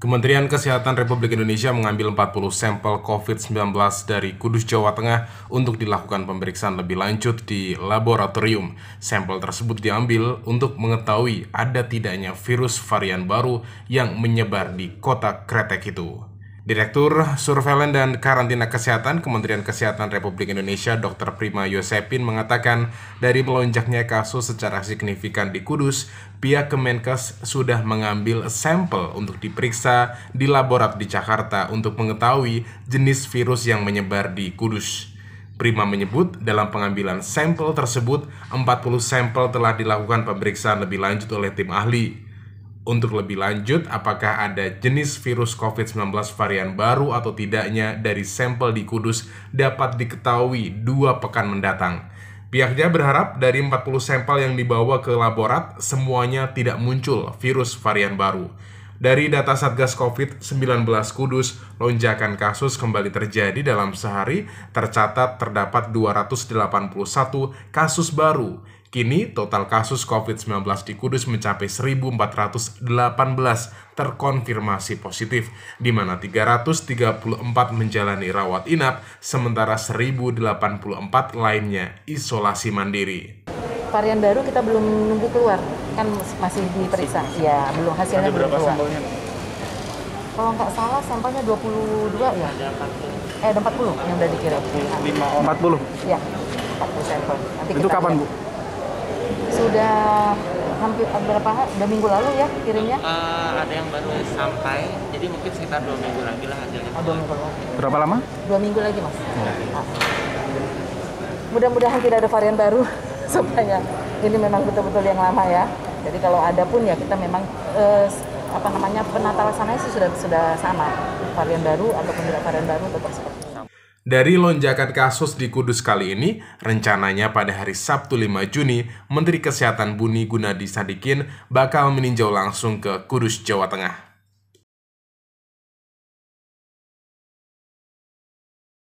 Kementerian Kesehatan Republik Indonesia mengambil 40 sampel COVID-19 dari Kudus, Jawa Tengah untuk dilakukan pemeriksaan lebih lanjut di laboratorium. Sampel tersebut diambil untuk mengetahui ada tidaknya virus varian baru yang menyebar di kota Kretek itu. Direktur Surveillance dan Karantina Kesehatan Kementerian Kesehatan Republik Indonesia Dr. Prima Yosepin mengatakan dari melonjaknya kasus secara signifikan di Kudus, pihak Kemenkes sudah mengambil sampel untuk diperiksa di laborat di Jakarta untuk mengetahui jenis virus yang menyebar di Kudus. Prima menyebut dalam pengambilan sampel tersebut, 40 sampel telah dilakukan pemeriksaan lebih lanjut oleh tim ahli. Untuk lebih lanjut, apakah ada jenis virus COVID-19 varian baru atau tidaknya dari sampel di Kudus dapat diketahui dua pekan mendatang. Pihaknya berharap dari 40 sampel yang dibawa ke laborat, semuanya tidak muncul virus varian baru. Dari data Satgas COVID-19 Kudus, lonjakan kasus kembali terjadi dalam sehari, tercatat terdapat 281 kasus baru Kini, total kasus COVID-19 di Kudus mencapai 1.418 terkonfirmasi positif, di mana 334 menjalani rawat inap, sementara 1.084 lainnya isolasi mandiri. Varian baru kita belum nunggu keluar, kan masih diperiksa. Ya, belum hasilnya Ada belum keluar. Sampelnya? Kalau nggak salah sampelnya 22 ya? Eh, 40 yang udah dikirim. 40. 40. Ya, 40 sampel. Nanti Itu kapan, Bu? sudah hampir eh, berapa udah minggu lalu ya kirimnya? Uh, ada yang baru sampai, jadi mungkin sekitar dua minggu lagi lah hasilnya. Ah, dua minggu lagi. Berapa lama? Dua minggu lagi mas. Ya. Mudah-mudahan tidak ada varian baru supaya ini memang betul-betul yang lama ya. Jadi kalau ada pun ya kita memang uh, apa namanya penata sih sudah sudah sama varian baru ataupun tidak varian baru tetap seperti dari lonjakan kasus di Kudus kali ini, rencananya pada hari Sabtu 5 Juni, Menteri Kesehatan Buni Gunadi Sadikin bakal meninjau langsung ke Kudus, Jawa Tengah.